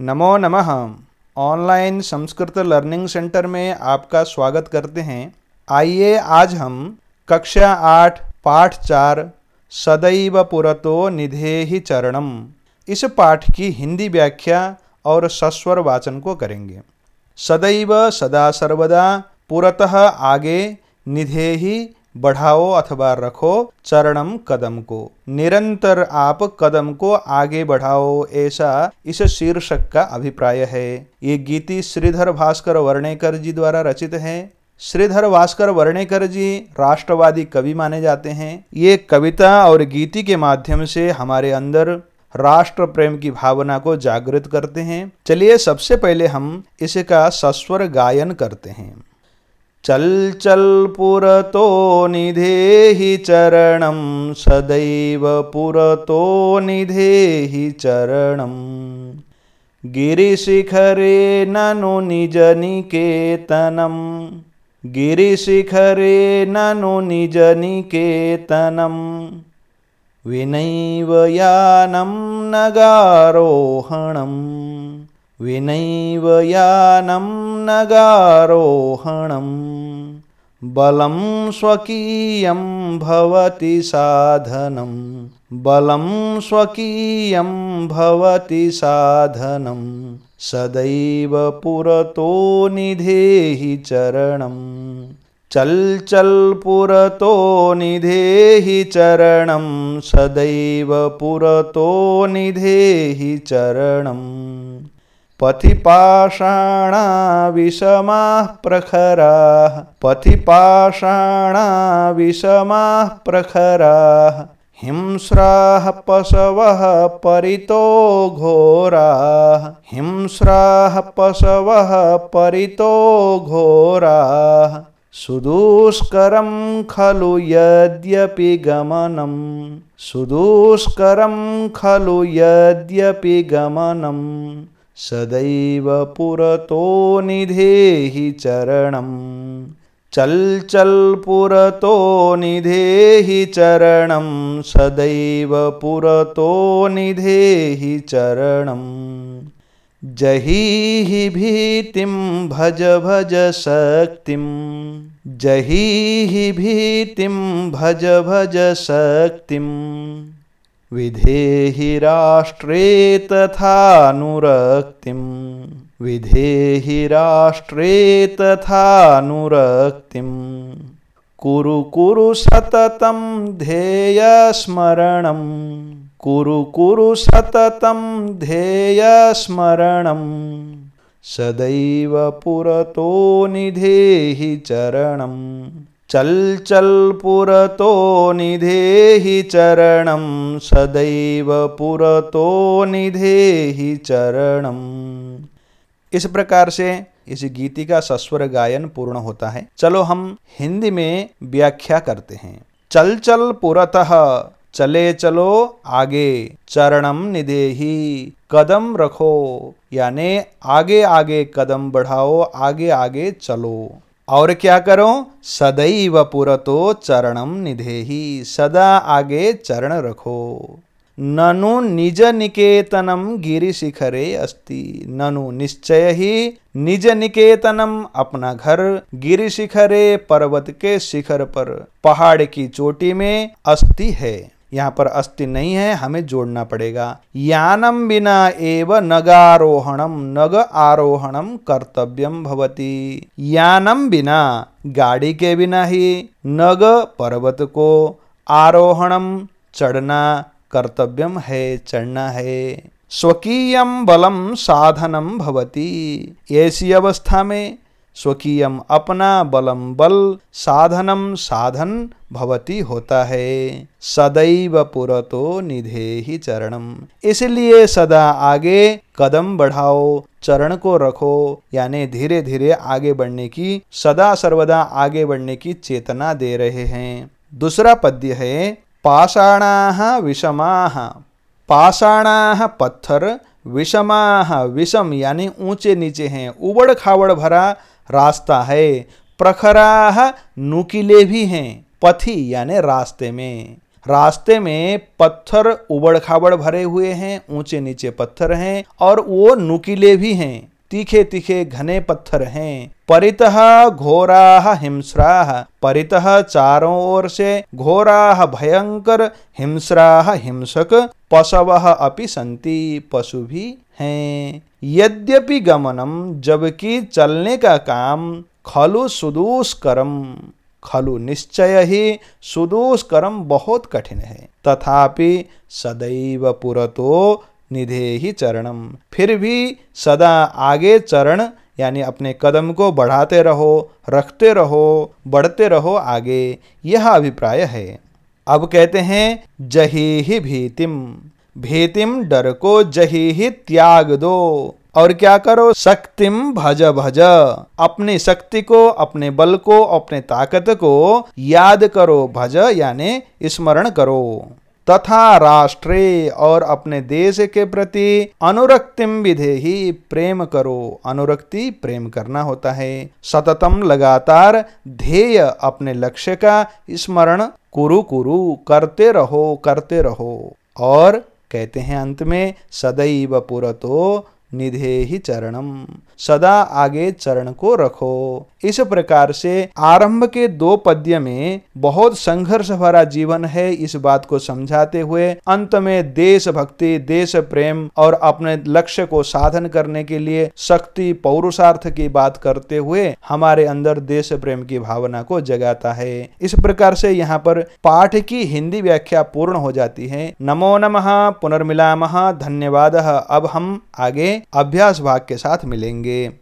नमो नमः online Sanskrit learning centre में आपका स्वागत करते हैं आइए आज हम कक्षा आठ पाठ चार सदैव पुरतो ही चरणम इस पाठ की हिंदी व्याख्या और सस्वर वाचन को करेंगे सदैव सदा सर्वदा पुरतः आगे निधे ही बढ़ाओ अथवा रखो चरणम कदम को निरंतर आप कदम को आगे बढ़ाओ ऐसा इस शीर्षक का अभिप्राय है ये गीति श्रीधर भास्कर वर्णेकर जी द्वारा रचित है श्रीधर भास्कर वर्णेकर जी राष्ट्रवादी कवि माने जाते हैं ये कविता और गीति के माध्यम से हमारे अंदर राष्ट्र प्रेम की भावना को जागृत करते हैं चलिए सबसे पहले हम इसका सस्वर गायन करते हैं चल्चल्पुरतो निधेहि चरणं सदैव पुरतो निधेहि चरणं गिरिशिखरे ननु निजनिकेतनं गिरिशिखरे ननु निजनिकेतनं विनैव यानं विनैव यानं नगारोहणं बलं स्वकीयं भवति साधनं बलं स्वकीयं भवति साधनं सदैव पुरतो निधेहि चरणं चलचल् पुरतो निधेहि चरणं सदैव पुरतो निधेहि चरणम् पथिपाषाणा विषमाः प्रखराः पथिपाषाणा विषमाः प्रखराः हिंस्राः पशवः परितो घोराः हिंस्राः पशवः परितो घोराः सुदुष्करं खलु यद्यपि गमनं सुदुष्करं खलु यद्यपि गमनम् सदैव पुरतो निधेहि चरणं चलचल् पुरतो निधेहि चरणं सदैव पुरतो निधेहि चरणम् जहीहि भीतिं भज भज शक्तिं जहीहि भीतिं भज भज शक्तिम् विधेहि राष्ट्रे तथानुरक्तिं विधेहि राष्ट्रे तथानुरक्तिं कुरु कुरु सततं ध्येयस्मरणं कुरु कुरु सततं ध्येयस्मरणं सदैव पुरतो निधेहि चरणम् चल चल पुरतो निधेहि चरण सदैव पुरतो निधेहि चरणम इस प्रकार से इस गीति का सस्वर गायन पूर्ण होता है चलो हम हिंदी में व्याख्या करते हैं चल चल पुरत चले चलो आगे चरणम ही कदम रखो यानी आगे आगे कदम बढ़ाओ आगे आगे चलो और क्या करो सदैव पुरतो चरणम ही सदा आगे चरण रखो ननु निज निकेतनम गिरी शिखरे अस्ति ननु निश्चय ही निज निकेतनम अपना घर गिरी शिखरे पर्वत के शिखर पर पहाड़ की चोटी में अस्ति है यहाँ पर अस्थि नहीं है हमें जोड़ना पड़ेगा यानम बिना एव नगारोहणम नग आरोहणम कर्तव्यम भवती यानम बिना गाड़ी के बिना ही नग पर्वत को आरोहणम चढ़ना कर्तव्यम है चढ़ना है स्वकीयम बलम साधनम भवती ऐसी अवस्था में स्वकीय अपना बलम बल साधनम साधन भवती होता है सदैव पुरतो ही चरणम इसलिए सदा आगे कदम बढ़ाओ चरण को रखो यानी धीरे धीरे आगे बढ़ने की सदा सर्वदा आगे बढ़ने की चेतना दे रहे हैं दूसरा पद्य है पाषाणा विषमा पाषाणा पत्थर विषमा विषम यानी ऊंचे नीचे हैं उबड़ खावड़ भरा रास्ता है प्रखरा नुकीले भी हैं पथी यानी रास्ते में रास्ते में पत्थर उबड़ खाबड़ भरे हुए हैं ऊंचे नीचे पत्थर हैं और वो नुकीले भी हैं तीखे तीखे घने पत्थर हैं परित घोरा हिंस्रा परित चारों ओर से घोरा भयंकर हिंस्रा हिंसक पशव अपि संति पशु भी हैं यद्यपि गमनम जबकि चलने का काम खलु सुदुष्करम खलु निश्चय ही सुदुष्करम बहुत कठिन है तथापि सदैव पुरतो निधे ही चरणम फिर भी सदा आगे चरण यानी अपने कदम को बढ़ाते रहो रखते रहो बढ़ते रहो आगे यह अभिप्राय है अब कहते हैं जही ही भीतिम भेतिम डर को जही ही त्याग दो और क्या करो शक्तिम भज भज अपनी शक्ति को अपने बल को अपने ताकत को याद करो भज यानी स्मरण करो तथा राष्ट्रे और अपने देश के प्रति अनुरक्तिम ही प्रेम करो अनुरक्ति प्रेम करना होता है सततम लगातार ध्येय अपने लक्ष्य का स्मरण कुरु कुरु करते रहो करते रहो और कहते हैं अंत में सदैव पुरतो निधे ही चरणम सदा आगे चरण को रखो इस प्रकार से आरंभ के दो पद्य में बहुत संघर्ष भरा जीवन है इस बात को समझाते हुए अंत में देश भक्ति देश प्रेम और अपने लक्ष्य को साधन करने के लिए शक्ति पौरुषार्थ की बात करते हुए हमारे अंदर देश प्रेम की भावना को जगाता है इस प्रकार से यहाँ पर पाठ की हिंदी व्याख्या पूर्ण हो जाती है नमो नम पुनर्मिला धन्यवाद अब हम आगे अभ्यास भाग के साथ मिलेंगे